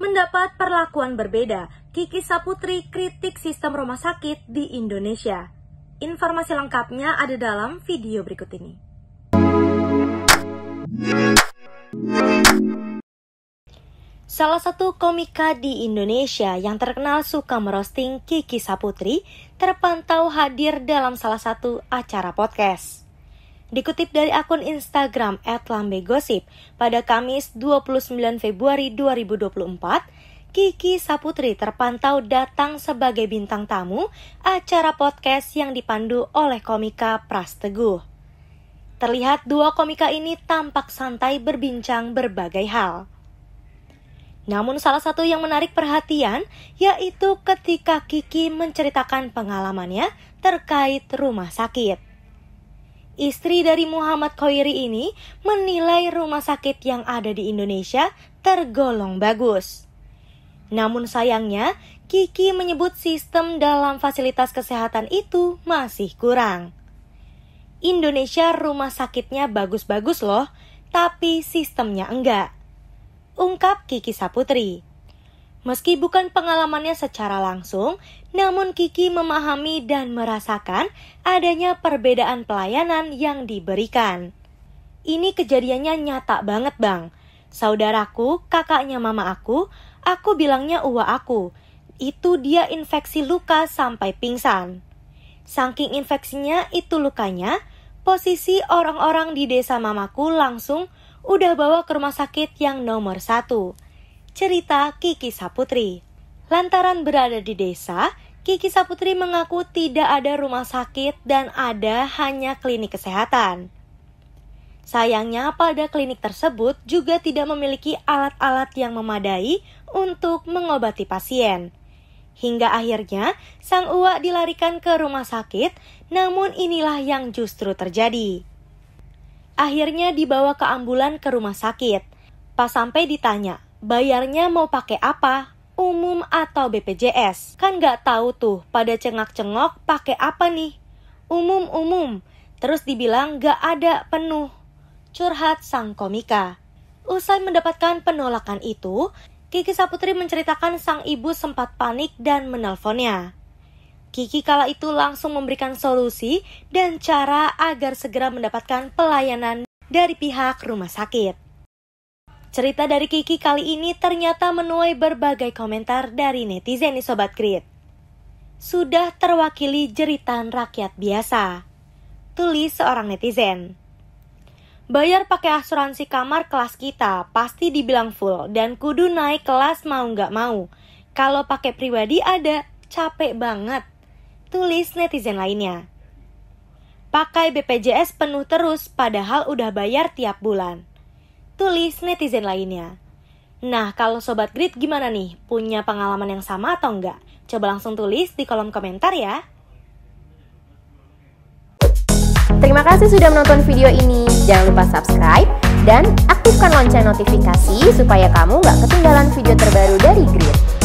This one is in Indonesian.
mendapat perlakuan berbeda. Kiki Saputri kritik sistem rumah sakit di Indonesia. Informasi lengkapnya ada dalam video berikut ini. Salah satu komika di Indonesia yang terkenal suka merosting Kiki Saputri terpantau hadir dalam salah satu acara podcast. Dikutip dari akun Instagram @lambegosip pada Kamis 29 Februari 2024, Kiki Saputri terpantau datang sebagai bintang tamu acara podcast yang dipandu oleh komika Pras Teguh. Terlihat dua komika ini tampak santai berbincang berbagai hal. Namun salah satu yang menarik perhatian yaitu ketika Kiki menceritakan pengalamannya terkait rumah sakit. Istri dari Muhammad Khoiri ini menilai rumah sakit yang ada di Indonesia tergolong bagus. Namun sayangnya, Kiki menyebut sistem dalam fasilitas kesehatan itu masih kurang. Indonesia rumah sakitnya bagus-bagus loh, tapi sistemnya enggak. Ungkap Kiki Saputri. Meski bukan pengalamannya secara langsung, namun Kiki memahami dan merasakan adanya perbedaan pelayanan yang diberikan. Ini kejadiannya nyata banget, Bang. Saudaraku, kakaknya mama aku, aku bilangnya uwa aku. Itu dia infeksi luka sampai pingsan. Saking infeksinya itu lukanya, posisi orang-orang di desa mamaku langsung udah bawa ke rumah sakit yang nomor satu cerita Kiki Saputri. Lantaran berada di desa, Kiki Saputri mengaku tidak ada rumah sakit dan ada hanya klinik kesehatan. Sayangnya pada klinik tersebut juga tidak memiliki alat-alat yang memadai untuk mengobati pasien. Hingga akhirnya sang uak dilarikan ke rumah sakit, namun inilah yang justru terjadi. Akhirnya dibawa ke ambulan ke rumah sakit. Pas sampai ditanya, bayarnya mau pakai apa? Umum atau BPJS? Kan nggak tahu tuh pada cengak-cengok pakai apa nih? Umum-umum, terus dibilang nggak ada penuh. Curhat sang komika. Usai mendapatkan penolakan itu, Kiki Saputri menceritakan sang ibu sempat panik dan menelponnya. Kiki kala itu langsung memberikan solusi dan cara agar segera mendapatkan pelayanan dari pihak rumah sakit. Cerita dari Kiki kali ini ternyata menuai berbagai komentar dari netizen nih Sobat Krit. Sudah terwakili jeritan rakyat biasa. Tulis seorang netizen. Bayar pakai asuransi kamar kelas kita pasti dibilang full dan kudu naik kelas mau nggak mau. Kalau pakai pribadi ada, capek banget. Tulis netizen lainnya. Pakai BPJS penuh terus padahal udah bayar tiap bulan tulis netizen lainnya. Nah, kalau Sobat Grid gimana nih? Punya pengalaman yang sama atau enggak? Coba langsung tulis di kolom komentar ya. Terima kasih sudah menonton video ini. Jangan lupa subscribe dan aktifkan lonceng notifikasi supaya kamu nggak ketinggalan video terbaru dari Grid.